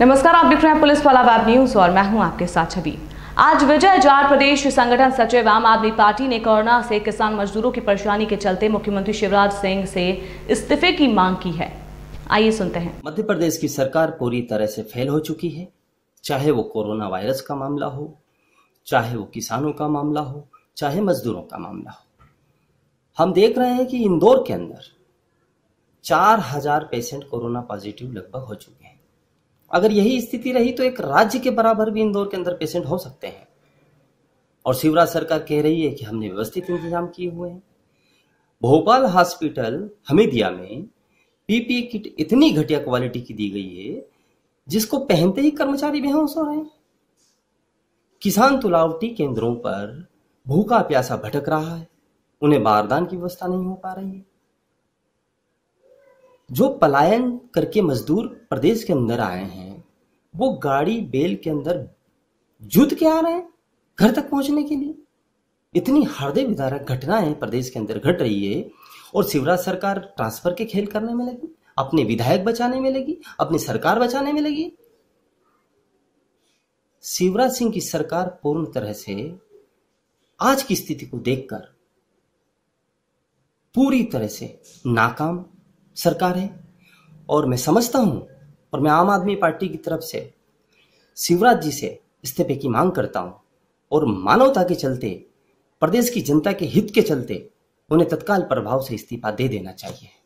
नमस्कार आप देख रहे हैं पुलिस वाला वेब न्यूज और मैं हूं आपके साथ छवि आज विजय जाट प्रदेश संगठन सचिव आम आदमी पार्टी ने कोरोना से किसान मजदूरों की परेशानी के चलते मुख्यमंत्री शिवराज सिंह से इस्तीफे की मांग की है आइए सुनते हैं मध्य प्रदेश की सरकार पूरी तरह से फेल हो चुकी है चाहे वो कोरोना वायरस का मामला हो चाहे वो किसानों का मामला हो चाहे मजदूरों का मामला हो हम देख रहे हैं कि इंदौर के अंदर चार हजार पेशेंट कोरोना पॉजिटिव लगभग हो चुके हैं अगर यही स्थिति रही तो एक राज्य के बराबर भी इंदौर के अंदर पेशेंट हो सकते हैं और शिवराज सरकार कह रही है कि हमने व्यवस्थित इंतजाम किए हुए हैं भोपाल हॉस्पिटल हमीदिया में पीपी किट इतनी घटिया क्वालिटी की दी गई है जिसको पहनते ही कर्मचारी बेहोश हो रहे हैं किसान तुलावटी केंद्रों पर भूखा प्यासा भटक रहा है उन्हें बारदान की व्यवस्था नहीं हो पा रही है जो पलायन करके मजदूर प्रदेश के अंदर आए हैं वो गाड़ी बेल के अंदर जुत के आ रहे हैं घर तक पहुंचने के लिए इतनी हृदय विदारक घटनाएं प्रदेश के अंदर घट रही है और शिवराज सरकार ट्रांसफर के खेल करने में लगी अपने विधायक बचाने में लगी अपनी सरकार बचाने में लगी शिवराज सिंह की सरकार पूर्ण तरह से आज की स्थिति को देखकर पूरी तरह से नाकाम सरकार है और मैं समझता हूँ और मैं आम आदमी पार्टी की तरफ से शिवराज जी से इस्तीफे की मांग करता हूँ और मानवता के चलते प्रदेश की जनता के हित के चलते उन्हें तत्काल प्रभाव से इस्तीफा दे देना चाहिए